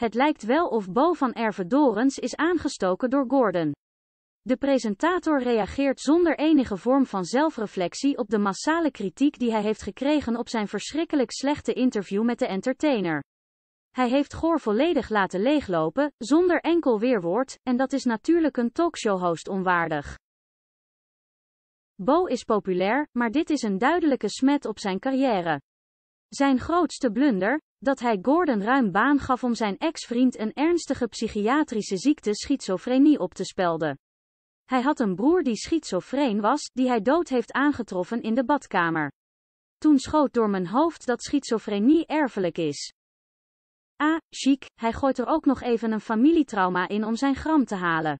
Het lijkt wel of Bo van Dorens is aangestoken door Gordon. De presentator reageert zonder enige vorm van zelfreflectie op de massale kritiek die hij heeft gekregen op zijn verschrikkelijk slechte interview met de entertainer. Hij heeft Goor volledig laten leeglopen, zonder enkel weerwoord, en dat is natuurlijk een talkshowhost onwaardig. Bo is populair, maar dit is een duidelijke smet op zijn carrière. Zijn grootste blunder, dat hij Gordon ruim baan gaf om zijn ex-vriend een ernstige psychiatrische ziekte schizofrenie op te spelden. Hij had een broer die schizofreen was, die hij dood heeft aangetroffen in de badkamer. Toen schoot door mijn hoofd dat schizofrenie erfelijk is. Ah, chic, hij gooit er ook nog even een familietrauma in om zijn gram te halen.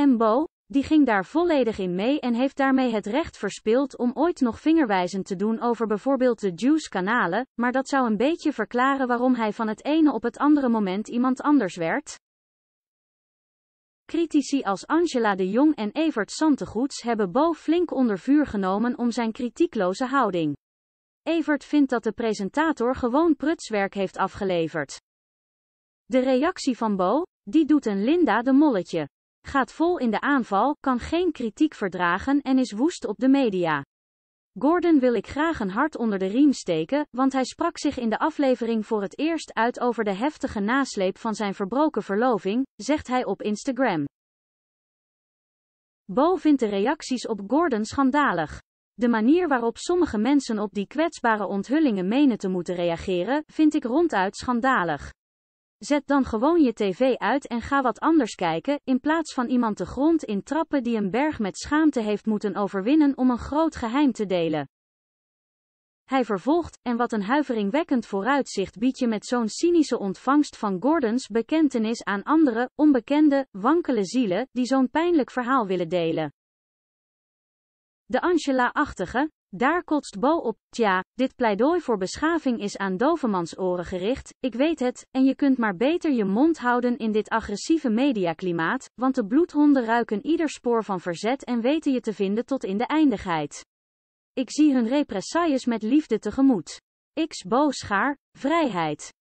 Mbo, die ging daar volledig in mee en heeft daarmee het recht verspeeld om ooit nog vingerwijzend te doen over bijvoorbeeld de Juice-kanalen, maar dat zou een beetje verklaren waarom hij van het ene op het andere moment iemand anders werd. Critici als Angela de Jong en Evert Santegoets hebben Bo flink onder vuur genomen om zijn kritiekloze houding. Evert vindt dat de presentator gewoon prutswerk heeft afgeleverd. De reactie van Bo, die doet een Linda de molletje gaat vol in de aanval, kan geen kritiek verdragen en is woest op de media. Gordon wil ik graag een hart onder de riem steken, want hij sprak zich in de aflevering voor het eerst uit over de heftige nasleep van zijn verbroken verloving, zegt hij op Instagram. Bo vindt de reacties op Gordon schandalig. De manier waarop sommige mensen op die kwetsbare onthullingen menen te moeten reageren, vind ik ronduit schandalig. Zet dan gewoon je tv uit en ga wat anders kijken, in plaats van iemand de grond in trappen die een berg met schaamte heeft moeten overwinnen om een groot geheim te delen. Hij vervolgt, en wat een huiveringwekkend vooruitzicht biedt je met zo'n cynische ontvangst van Gordons bekentenis aan andere, onbekende, wankele zielen, die zo'n pijnlijk verhaal willen delen. De Angela-achtige, daar kotst Bo op, tja, dit pleidooi voor beschaving is aan dovemans oren gericht, ik weet het, en je kunt maar beter je mond houden in dit agressieve mediaklimaat, want de bloedhonden ruiken ieder spoor van verzet en weten je te vinden tot in de eindigheid. Ik zie hun represailles met liefde tegemoet. X Bo schaar, vrijheid.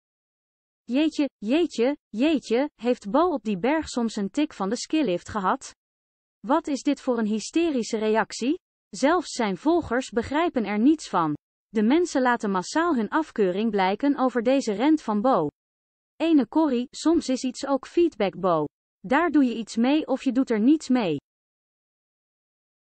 Jeetje, jeetje, jeetje, heeft Bo op die berg soms een tik van de skillift gehad? Wat is dit voor een hysterische reactie? Zelfs zijn volgers begrijpen er niets van. De mensen laten massaal hun afkeuring blijken over deze rent van Bo. Ene Corrie, soms is iets ook feedback Bo. Daar doe je iets mee of je doet er niets mee.